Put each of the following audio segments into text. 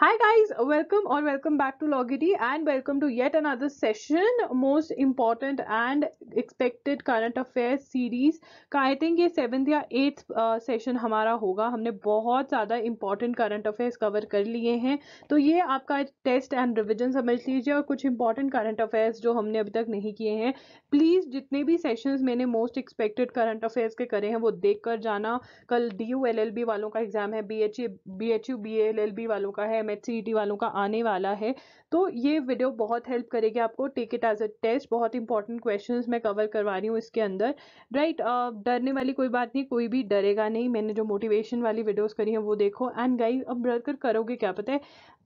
Hi guys, welcome or welcome back to Logity and welcome to yet another session, most important and expected current affairs series का I think ये seventh या eighth session हमारा होगा हमने बहुत ज़्यादा important current affairs cover कर लिए हैं तो ये आपका टेस्ट एंड रिविजन समझ लीजिए और कुछ इंपॉर्टेंट करंट अफेयर्स जो हमने अभी तक नहीं किए हैं प्लीज़ जितने भी सेशंस मैंने मोस्ट एक्सपेक्टेड करंट अफेयर्स के करे हैं वो देख कर जाना कल D U L L B वालों का एग्ज़ाम है B H B H U B L L B वालों का है एमएचसीईटी वालों का आने वाला है तो ये वीडियो बहुत हेल्प करेगी आपको take it as a test बहुत इंपॉर्टेंट क्वेश्चन मैं कवर करवा रही हूँ इसके अंदर राइट right, डरने वाली कोई बात नहीं कोई भी डरेगा नहीं मैंने जो मोटिवेशन वाली वीडियोस करी हैं वो देखो एंड गाई अब डर कर करोगे क्या पता है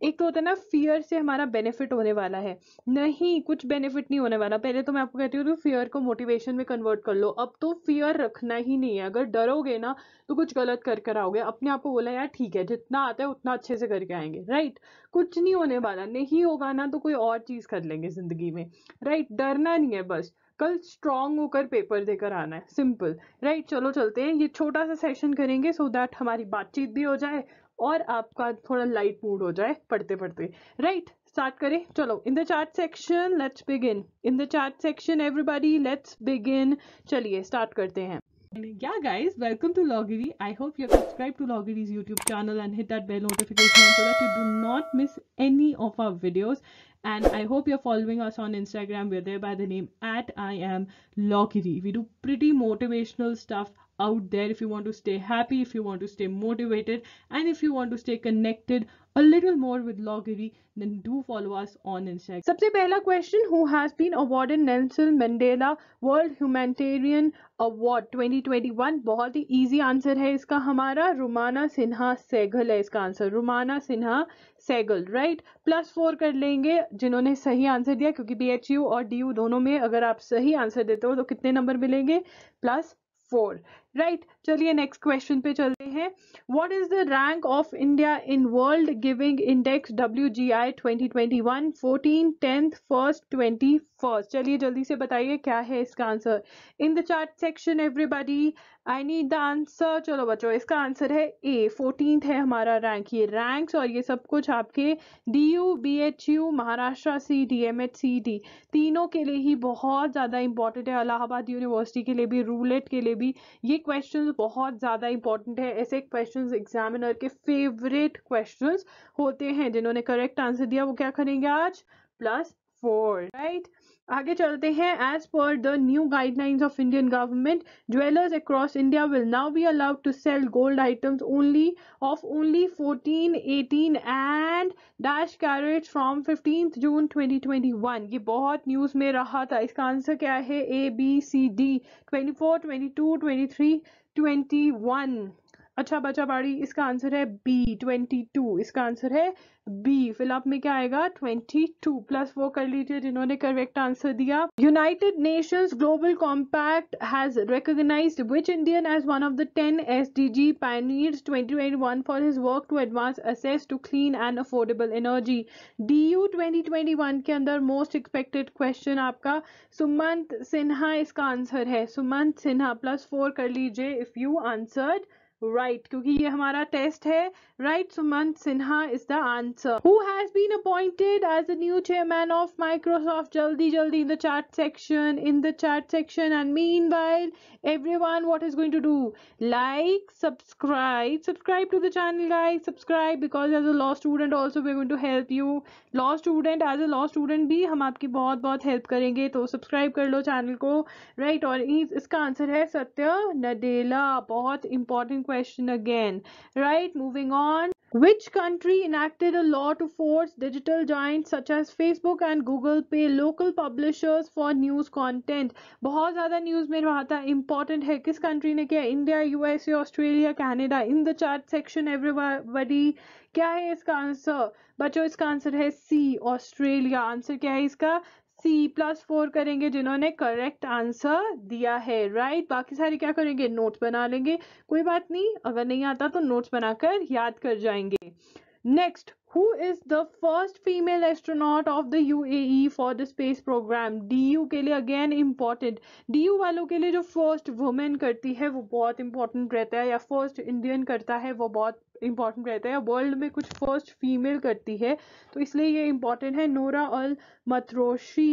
एक तो होता है ना फियर से हमारा बेनिफिट होने वाला है नहीं कुछ बेनिफिट नहीं होने वाला पहले तो मैं आपको कहती हूँ तो फियर को मोटिवेशन में कन्वर्ट कर लो अब तो फियर रखना ही नहीं है अगर डरोगे ना तो कुछ गलत कर कर आओगे अपने आप को बोला यार ठीक है जितना आता है उतना अच्छे से करके आएंगे राइट कुछ नहीं होने वाला नहीं होगा ना तो कोई और चीज़ कर लेंगे ज़िंदगी में राइट डरना नहीं है बस कल स्ट्रांग होकर पेपर देकर आना है सिंपल राइट चलो चलते हैं ये छोटा सा सेशन करेंगे सो so दैट हमारी बातचीत भी हो जाए और आपका थोड़ा लाइट मूड हो जाए पढ़ते पढ़ते राइट स्टार्ट करें चलो in the chat section let's begin in the chat section everybody let's begin चलिए स्टार्ट करते हैं Yeah guys, welcome to Loggery. I hope you're subscribed to Loggery's YouTube channel and hit that bell notification so that you do not miss any of our videos. And I hope you're following us on Instagram. We're there by the name at I am Loggery. We do pretty motivational stuff out there if you want to stay happy, if you want to stay motivated, and if you want to stay connected a little more with Loggery, then do follow us on Instagram. सबसे पहला question who has been awarded Nelson Mandela World Humanitarian Award 2021 बहुत ही easy answer है इसका हमारा रुमाना सिन्हा सैगल है इसका answer Rumana Sinha Sehgal right plus four कर लेंगे जिन्होंने सही आंसर दिया क्योंकि बी और डी दोनों में अगर आप सही आंसर देते हो तो कितने नंबर मिलेंगे प्लस फोर राइट चलिए नेक्स्ट क्वेश्चन पे चलते हैं what is the rank of India in world giving index W G I twenty twenty first twenty first चलिए जल्दी से बताइए क्या है इसका answer in the chat section everybody I need the answer चलो बच्चों इसका आंसर है ए फोर्टीन है हमारा रैंक ये रैंक्स और ये सब कुछ आपके D U B H U Maharashtra C D M H C D तीनों के लिए ही बहुत ज़्यादा इंपॉर्टेंट है अलाहाबाद यूनिवर्सिटी के लिए भी रूलेट के लिए भी ये क्वेश्चंस बहुत ज़्यादा इंपॉर्टेंट है ऐसे क्वेश्चंस एग्जामिनर के फेवरेट क्वेश्चंस होते हैं जिन्होंने करेक्ट आंसर दिया वो क्या करेंगे आज प्लस फोर राइट आगे चलते हैं as per the new guidelines of Indian government jewellers across India will now be allowed to sell gold items only of only 14, 18 and dash carat from 15th June 2021 ये बहुत news में रहा था इसका answer क्या है ए बी सी डी 24, 22, 23, 21 अच्छा बचा अच्छा, बाड़ी इसका आंसर है बी ट्वेंटी टू इसका आंसर है बी फिलहाल में क्या आएगा ट्वेंटी टू प्लस वो कर लीजिए जिन्होंने करेक्ट आंसर दिया United Nations Global Compact has recognise which Indian as one of the ten S D G pioneers twenty twenty for his work to advance access to clean and affordable energy D U twenty twenty one के अंदर most expected question आपका सुमंत सिन्हा इसका answer है Sumant Sinha plus four कर लीजिए if you answered right right, क्योंकि ये हमारा टेस्ट है right Sumant Sinha is the answer who has been appointed as a new chairman of Microsoft जल्दी जल्दी in the chat section in the chat section and meanwhile everyone what is going to do like subscribe subscribe to the channel like subscribe because as a law student also we going to help you law student as a law student भी हम आपकी बहुत बहुत help करेंगे तो subscribe कर लो channel को राइट right? और इसका आंसर है सत्य नडेला बहुत इंपॉर्टेंट question again. Right, moving on. Which country enacted a law to force digital giants such as Facebook and Google pay local publishers for news content? बहुत ज़्यादा news में रहा important है किस country ने किया India, USA, Australia, Canada in the chat section everybody क्या है इसका answer? बच्चों इसका answer है सी australia आंसर क्या है इसका सी प्लस फोर करेंगे जिन्होंने करेक्ट आंसर दिया है राइट बाकी सारे क्या करेंगे नोट्स बना लेंगे कोई बात नहीं अगर नहीं आता तो नोट्स बनाकर याद कर जाएंगे next the first female astronaut of the U A for the space programme D U के लिए again डी यू वालों के लिए जो फर्स्ट वुमेन करती है वो बहुत इंपॉर्टेंट रहता है या फर्स्ट इंडियन करता है वो बहुत इंपॉर्टेंट रहता है वर्ल्ड में कुछ फर्स्ट फीमेल करती है तो इसलिए ये इंपॉर्टेंट है Nora Al Matrooshi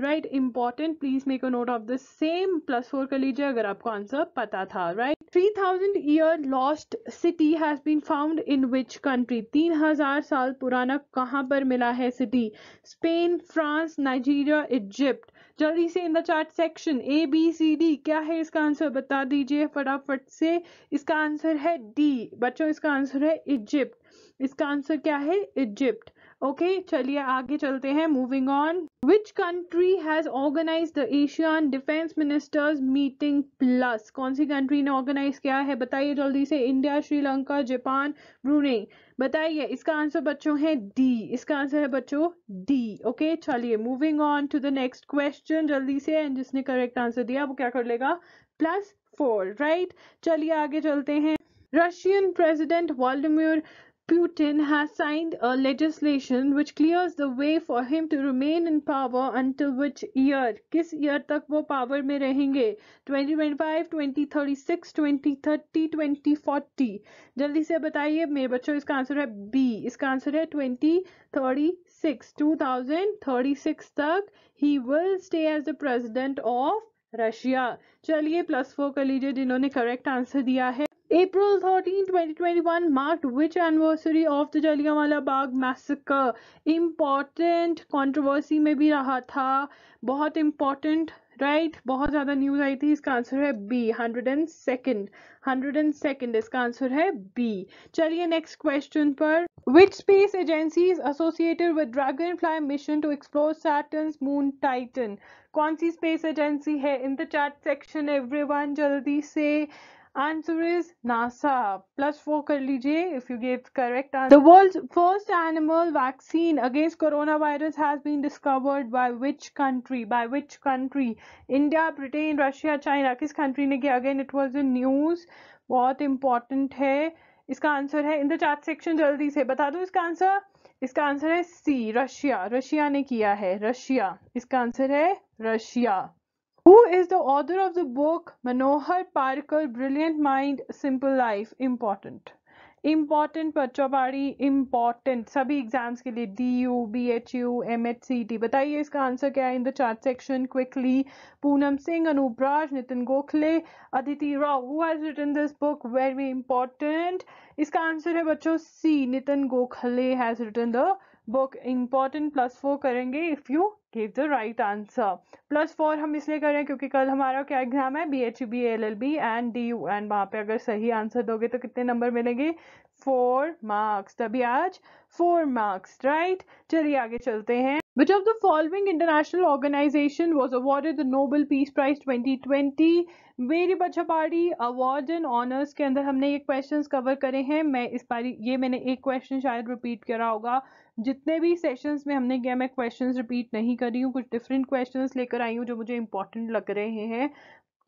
right important please make a note of the same plus four कर लीजिए अगर आपको आंसर पता था right three thousand year lost city has been found in which country तीन हजार साल पुराना कहाँ पर मिला है city Spain France Nigeria Egypt जल्दी से in the chat section A B C D क्या है इसका आंसर बता दीजिए फटाफट से इसका आंसर है डी बच्चों इसका आंसर है इजिप्ट इसका आंसर क्या है इजिप्ट ओके चलिए आगे चलते हैं moving on which country has organise the Asian defence ministers meeting plus कौन सी कंट्री ने ऑर्गेनाइज किया है बताइए जल्दी से इंडिया श्रीलंका जापान ब्रूने बताइए इसका आंसर बच्चों है डी इसका आंसर है बच्चों डी ओके चलिए moving on to the next question जल्दी से एंड जिसने करेक्ट आंसर दिया वो क्या कर लेगा प्लस फोर राइट चलिए आगे चलते हैं Russian president Vladimir Putin has signed a legislation which clears the way for him to remain in power until which year किस year तक वो power में रहेंगे 2025 2036 2030 2040 जल्दी से बताइए मेरे बच्चों इसका आंसर है B. इसका आंसर है 2036 2036 तक he will stay as the president of Russia. चलिए plus four कर लीजिए जिन्होंने correct answer दिया है April 13, 2021 marked which anniversary of the Jallianwala Bagh massacre? Important controversy में भी रहा था बहुत important राइट right? बहुत ज़्यादा न्यूज़ आई थी इसका आंसर है B hundred and second hundred and second इसका आंसर है बी चलिए नेक्स्ट क्वेश्चन पर Which space agency is associated with Dragonfly mission to explore Saturn's moon Titan? कौन सी space agency है? In the chat section, everyone जल्दी से answer is NASA plus four कर लीजिए if you gave correct answer the world first animal vaccine against coronavirus has been discovered by which country by which country India Britain Russia China किस country ने किया again it was in news बहुत important है इसका answer है in the chat section जल्दी से बता दो इसका आंसर इसका आंसर है सी रशिया रशिया ने किया है रशिया इसका आंसर है Russia Who is the author of the book Manohar Parikar Brilliant Mind Simple Life Important? Important बच्चों पारी इम्पॉर्टेंट सभी एग्जाम्स के लिए D U B H U M H C T बताइए इसका आंसर क्या है in the chat section quickly Poonam Singh Anupraj Nitin Gokhale Aditi Rao who has written this book very important इसका आंसर है बच्चों C Nitin Gokhale has written the book important plus four करेंगे if you give the right answer plus four हम इसलिए कर रहे हैं क्योंकि कल हमारा क्या एग्जाम है B H U B L L B and D U and वहाँ पे अगर सही आंसर दोगे तो कितने नंबर मिलेंगे फोर मार्क्स तभी आज फोर मार्क्स राइट चलिए आगे चलते हैं Which of the following international organization was awarded the Nobel Peace Prize 2020? मेरी बच्चा पार्टी अवार्ड एंड ऑनर्स के अंदर हमने ये क्वेश्चंस कवर करे हैं मैं इस बारी ये मैंने एक क्वेश्चन शायद रिपीट करा होगा जितने भी सेशंस में हमने किया मैं क्वेश्चंस रिपीट नहीं कर रही हूँ कुछ डिफरेंट क्वेश्चंस लेकर आई हूँ जो मुझे इंपॉर्टेंट लग रहे हैं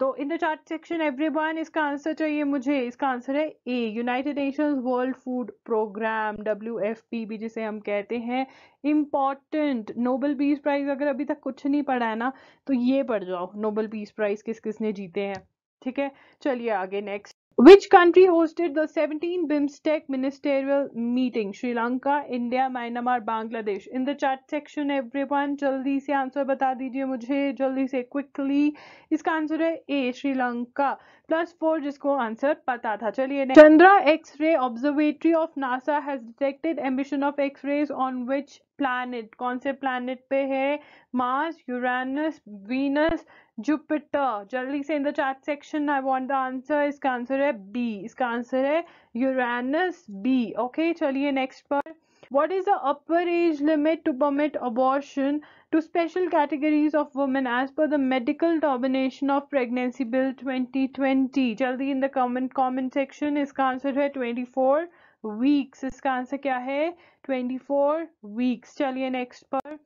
तो in the chat section every one इसका आंसर चाहिए मुझे इसका आंसर है A United Nations World Food Programme W F P भी जिसे हम कहते हैं इम्पॉर्टेंट नोबल पीस प्राइज अगर अभी तक कुछ नहीं पढ़ा है ना तो ये पढ़ जाओ नोबल पीस प्राइज किस किसने जीते हैं ठीक है चलिए आगे next Which country hosted the 17 BIMSTEC ministerial meeting? Sri Lanka, India, Myanmar, Bangladesh. In the chat section, everyone, जल्दी से आंसर बता दीजिए मुझे जल्दी से क्विकली इसका आंसर है ए श्रीलंका प्लस फोर जिसको आंसर पता था चलिए Chandra X ray observatory of NASA has detected emission of X rays on which planet कौन से प्लानट पे है मार्स यूरानस वीनस जुपिटर जल्दी से in the chat section I want the answer इसका आंसर है बी इसका आंसर है यूरानस बी ओके चलिए नेक्स्ट पर what is the upper age limit to permit abortion to special categories of women as per the medical termination of pregnancy bill twenty twenty जल्दी in the comment comment section इसका answer है twenty four weeks इसका answer क्या है 24 weeks चलिए next पर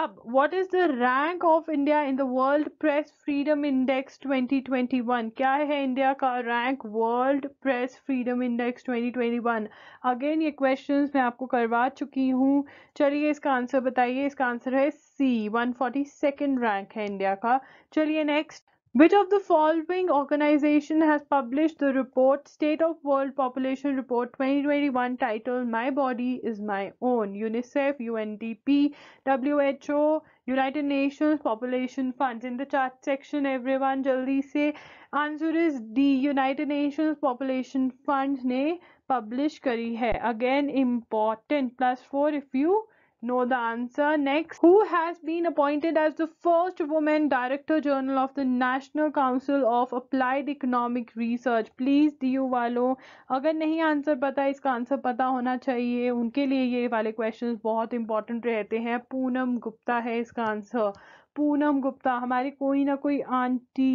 अब what is the rank of India in the world press freedom index 2021 क्या है इंडिया का rank world press freedom index 2021 again ये क्वेश्चंस मैं आपको करवा चुकी हूँ चलिए इसका आंसर बताइए इसका आंसर है C one forty second rank है इंडिया का चलिए next Which of the following organization has published the report State of World Population Report 2021 titled My Body is My Own? UNICEF, UNDP, WHO, United Nations Population Funds. In the chat section, everyone jaldi se answer is D. United Nations Population Funds ne publish kari hai. Again, important. Plus 4 if you know the answer. Next, who has been appointed as the first woman director general of the National Council of Applied Economic Research? Please दियो वालों अगर नहीं answer पता इसका answer पता होना चाहिए उनके लिए ये वाले क्वेश्चन बहुत इंपॉर्टेंट रहते हैं पूनम गुप्ता है इसका आंसर पूनम गुप्ता हमारी कोई ना कोई आंटी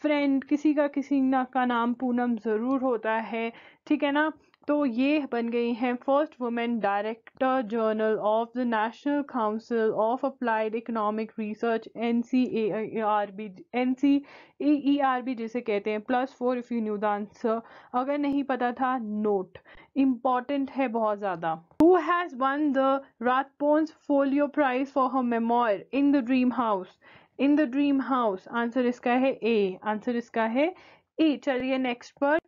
फ्रेंड किसी का किसी ना का नाम पूनम ज़रूर होता है ठीक है ना तो ये बन गई हैं first women director general of the National Council of Applied Economic Research N C A R B N C A E R B जिसे कहते हैं plus four if you knew the answer अगर नहीं पता था नोट इम्पॉर्टेंट है बहुत ज़्यादा who has won the Rathbones Folio prize for her memoir in the dream house in the dream house answer इसका है ए आंसर इसका है ए चलिए नेक्स्ट पर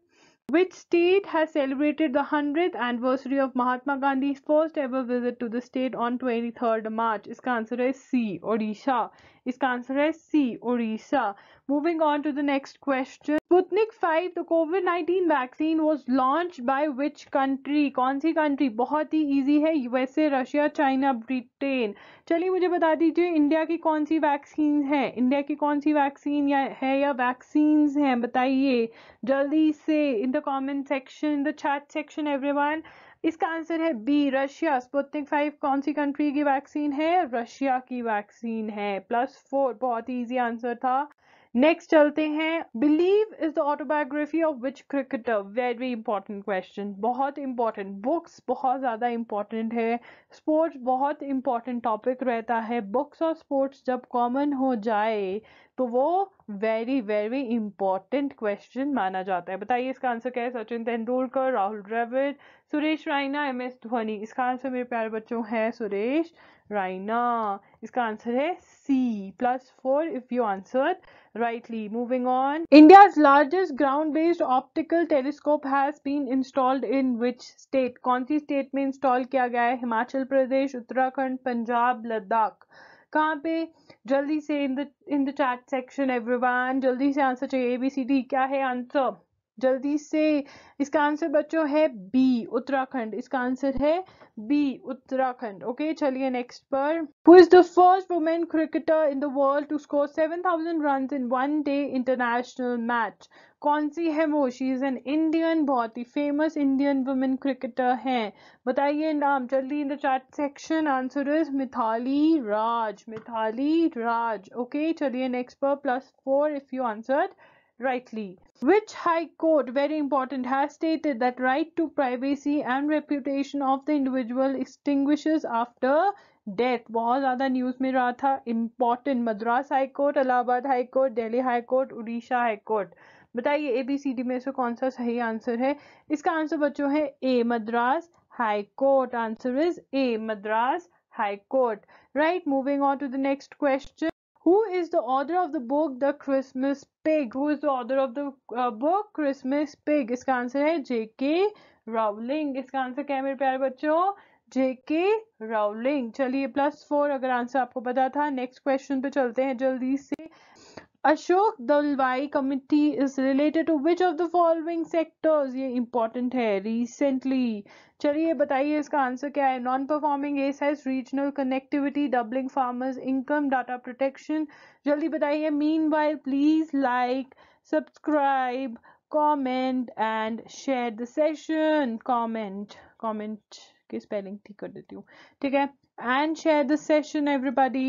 Which state has celebrated the hundredth anniversary of Mahatma Gandhi's first ever visit to the state on 23rd March? Its answer is C. Odisha. इसका answer है C Orissa moving on to the next question Sputnik five the COVID nineteen vaccine was launch by which country कौन सी country बहुत ही easy है USA Russia China Britain चलिए मुझे बता दीजिए इंडिया की कौन सी वैक्सीन है इंडिया की कौन सी वैक्सीन या है या वैक्सीन हैं बताइए जल्दी से in the comment section in the chat section everyone इसका आंसर है बी रशिया स्पुतनिक फाइव कौन सी कंट्री की वैक्सीन है रशिया की वैक्सीन है प्लस फोर बहुत ही ईजी आंसर था नेक्स्ट चलते हैं believe is the autobiography of which cricketer very important question बहुत इंपॉर्टेंट बुक्स बहुत ज़्यादा इंपॉर्टेंट है स्पोर्ट्स बहुत इंपॉर्टेंट टॉपिक रहता है बुक्स और स्पोर्ट्स जब कॉमन हो जाए तो वो वेरी वेरी इंपॉर्टेंट क्वेश्चन माना जाता है बताइए इसका आंसर क्या है सचिन तेंदुलकर राहुल द्रविड़ सुरेश रायना एम एस धोनी इसका आंसर मेरे प्यारे बच्चों है सुरेश Raina. इसका आंसर है C plus four if you answer rightly moving on india's largest ground based optical telescope has been installed in which state kaun si state mein install kiya gaya hai himachal pradesh uttarakhand punjab ladakh कहाँ पे जल्दी से in the in the chat section everyone जल्दी से answer चाहिए ए B C D क्या है answer जल्दी से इसका आंसर बच्चों है बी उत्तराखंड इसका आंसर है बी उत्तराखंड ओके चलिए नेक्स्ट पर who is the first women cricketer in the world to score thousand run in one day international match कौन सी है वो शी इज एन इंडियन बहुत ही फेमस इंडियन वुमेन क्रिकेटर हैं बताइए नाम जल्दी in the chat section answer is Mithali Raj Mithali Raj okay चलिए नेक्स्ट पर plus four if you answered rightly. Which High Court, very important, has stated that right to privacy and reputation of the individual extinguishes after death. बहुत ज़्यादा news में रहा था important. Madras High Court, Allahabad High Court, Delhi High Court, Odisha High Court. बताइए A B C D में से कौन सा सही आंसर है? इसका answer बच्चों है A Madras High Court. Answer is A Madras High Court. Right, moving on to the next question. Who is the author of the book The Christmas Pig? Who is the author of the uh, book Christmas Pig? इसका answer है jk rowling इसका answer क्या है मेरे प्यारे बच्चों J K Rowling चलिए plus four अगर answer आपको पता था next question पे चलते हैं जल्दी से Ashok Dalwai committee is related to which of the following sectors ये इंपॉर्टेंट है रिसेंटली चलिए बताइए इसका आंसर क्या है नॉन परफॉर्मिंग एस एस regional connectivity doubling farmers income data protection जल्दी बताइए meanwhile please like subscribe comment and share the session comment comment की स्पेलिंग ठीक कर देती हूँ ठीक है and share the session everybody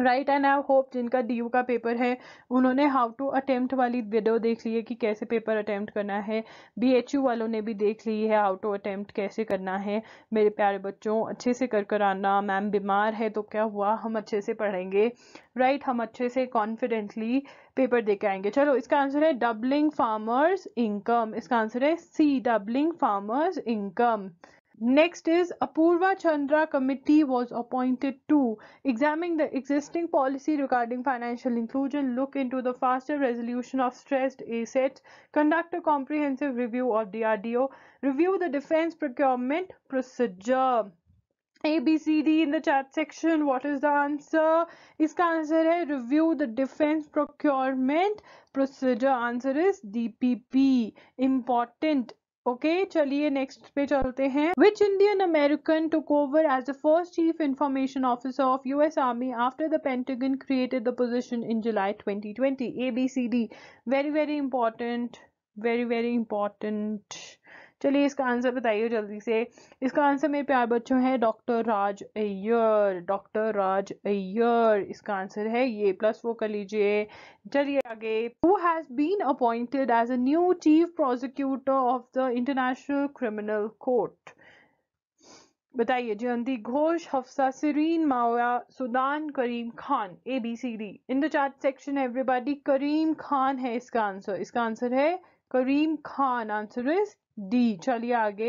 right and I hope जिनका डी का पेपर है उन्होंने हाउ टू अटेम्प्ट वाली वीडियो देख ली है कि कैसे पेपर अटेम्प्ट करना है बी एच यू वालों ने भी देख ली है हाउ टू अटेम्प्ट कैसे करना है मेरे प्यारे बच्चों अच्छे से कर कर आना मैम बीमार है तो क्या हुआ हम अच्छे से पढ़ेंगे राइट right, हम अच्छे से कॉन्फिडेंटली पेपर दे के आएंगे चलो इसका आंसर है डबलिंग फार्मर्स इनकम इसका आंसर है C doubling farmers income Next is Apurva Chandra committee was appointed to examine the existing policy regarding financial inclusion, look into the faster resolution of stressed assets, conduct a comprehensive review of DRDO, review the defense procurement procedure. A, B, C, D in the chat section. What is the answer? Is answer है review the defense procurement procedure. Answer is DPP. Important okay okay, चलिए next पे चलते हैं which Indian American took over as the first chief information officer of US army after the Pentagon created the position in July 2020 A B C D very very important very very important चलिए इसका answer बताइए जल्दी से इसका answer मेरे प्यार बच्चों है डॉक्टर राज अय्यर डॉक्टर राज अय्यर इसका आंसर है ये प्लस वो कर लीजिए चलिए आगे who has been appointed as a new chief prosecutor of the international criminal court बताइए जयंती घोष हफ्सा सरीन माओया सुदान Karim Khan A B C D in the chat section everybody Karim Khan है इसका आंसर इसका आंसर है Karim Khan answer is D.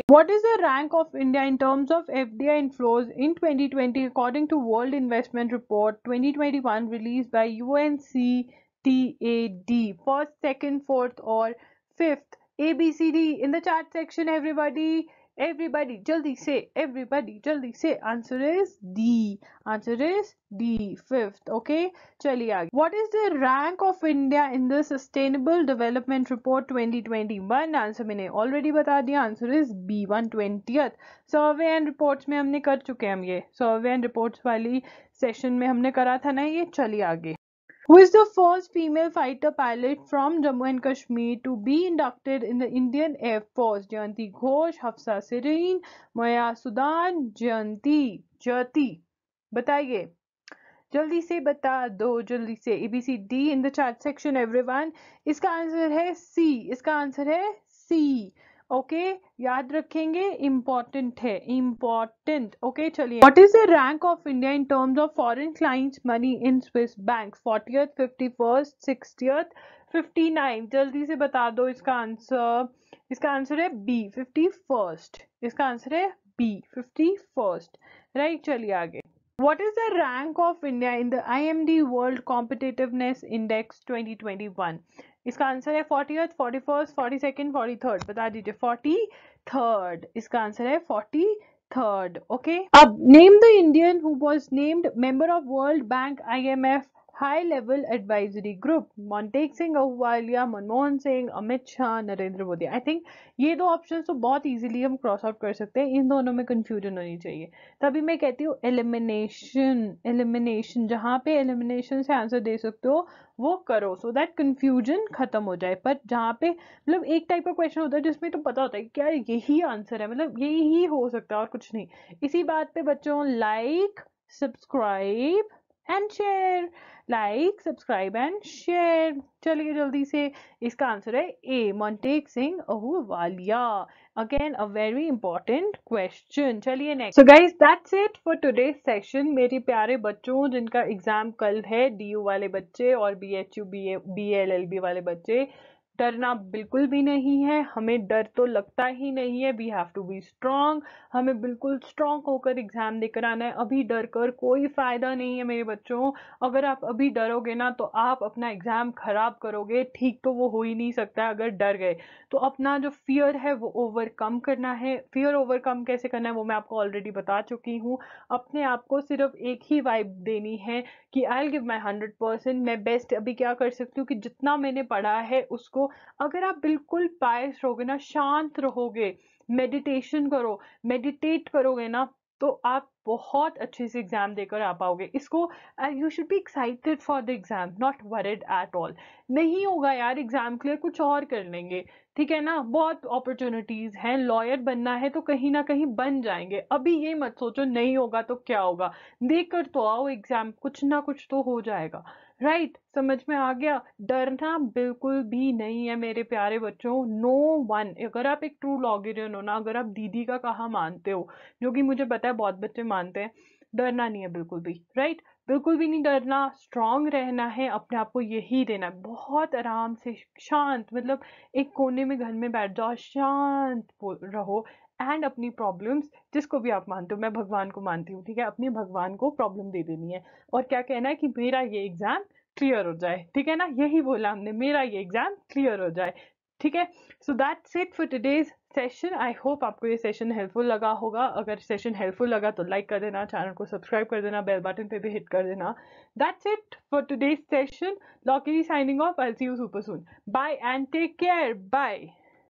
What is the rank of India in terms of FDI inflows in 2020 according to World Investment Report 2021 released by UNCTAD? First, second, fourth or fifth? ABCD in the chat section everybody Everybody jaldi say. Everybody jaldi say. Answer is D. Answer is D. Fifth. Okay. chaliye aage What is the rank of India in the Sustainable Development Report 2021? Answer maine already bata diya Answer is B. 120th. Survey and reports mein humne kar chuke hain hum ye Survey and reports wali session mein humne kara tha na ye chaliye aage who is the first female fighter pilot from Jammu and Kashmir to be inducted in the Indian Air Force. Jayanti Ghosh, Hafsa Sirin Maya Sudan, Jayanti, Jyoti. बताइए जल्दी से बता दो जल्दी से A B C D in the chat section everyone इसका answer है C इसका आंसर है सी ओके याद रखेंगे इंपॉर्टेंट है इंपॉर्टेंट ओके चलिए what is the rank of India in terms of foreign clients money in Swiss bank forty fifty first sixtieth fifty nine जल्दी से बता दो इसका आंसर इसका आंसर है बी फिफ्टी फर्स्ट इसका आंसर है बी फिफ्टी फर्स्ट राइट चलिए आगे what is the rank of India in the I M D world competitiveness index twenty twenty one इसका आंसर है फोर्टी अर्थ forty first forty second forty third बता दीजिए forty third इसका answer है forty third okay अब name the Indian who was named member of World Bank I M F high level advisory group Montek Singh Ahluwalia Manmohan Singh Amit Shah Narendra Modi I think ये दो option तो बहुत easily हम क्रॉस आउट कर सकते हैं इन दोनों में कन्फ्यूजन होनी चाहिए तभी मैं कहती हूँ एलिमिनेशन एलिमिनेशन जहाँ पे एलिमिनेशन से आंसर दे सकते हो वो करो सो दैट कन्फ्यूजन खत्म हो जाए पर जहाँ पे मतलब एक टाइप का क्वेश्चन होता है जिसमें तो पता होता है क्या यही आंसर है मतलब यही हो सकता है और कुछ नहीं इसी बात पे बच्चों like subscribe and share like subscribe and share चलिए जल्दी से इसका आंसर है A Montek Singh Ahluwalia again a very important question चलिए next so guys that's it for today session मेरे प्यारे बच्चों जिनका एग्जाम कल है डीयू वाले बच्चे और B H U B L L B वाले बच्चे डरना बिल्कुल भी नहीं है हमें डर तो लगता ही नहीं है we have to be strong हमें बिल्कुल स्ट्रांग होकर एग्जाम देकर आना है अभी डर कर कोई फ़ायदा नहीं है मेरे बच्चों अगर आप अभी डरोगे ना तो आप अपना एग्ज़ाम ख़राब करोगे ठीक तो वो हो ही नहीं सकता अगर डर गए तो अपना जो फियर है वो ओवरकम करना है फियर ओवरकम कैसे करना है वो मैं आपको ऑलरेडी बता चुकी हूँ अपने आप को सिर्फ एक ही वाइब देनी है कि I give my hundred percent मैं बेस्ट अभी क्या कर सकती हूँ कि जितना मैंने पढ़ा है उसको अगर आप बिल्कुल पायस रहोगे ना शांत रहोगे मेडिटेशन करो मेडिटेट करोगे ना तो आप बहुत अच्छे से एग्जाम देकर आ पाओगे इसको you should be excited for the exam not worried at all नहीं होगा यार एग्जाम क्लियर कुछ और कर लेंगे ठीक है ना बहुत अपॉर्चुनिटीज हैं लॉयर बनना है तो कहीं ना कहीं बन जाएंगे अभी ये मत सोचो नहीं होगा तो क्या होगा देख कर तो आओ एग्जाम कुछ ना कुछ तो हो जाएगा राइट right, समझ में आ गया डरना बिल्कुल भी नहीं है मेरे प्यारे बच्चों नो no वन अगर आप एक ट्रू लॉगेरियन हो ना अगर आप दीदी का कहा मानते हो जो कि मुझे पता है बहुत बच्चे मानते हैं डरना नहीं है बिल्कुल भी राइट right? बिल्कुल भी नहीं डरना स्ट्रांग रहना है अपने आप को यही देना है बहुत आराम से शांत मतलब एक कोने में घर में बैठ जाओ शांत रहो एंड अपनी प्रॉब्लम्स जिसको भी आप मानते हो मैं भगवान को मानती हूँ ठीक है अपने भगवान को प्रॉब्लम दे देनी है और क्या कहना है कि मेरा ये एग्ज़ाम क्लियर हो जाए ठीक है ना यही बोला हमने मेरा ये एग्ज़ाम क्लियर हो जाए ठीक है so that's it for today's session I hope आपको ये सेशन हेल्पफुल लगा होगा अगर सेशन हेल्पफुल लगा तो लाइक कर देना चैनल को सब्सक्राइब कर देना बेल बटन पे भी हिट कर देना that's it for today's session Lucky signing off I see you super soon bye and take care bye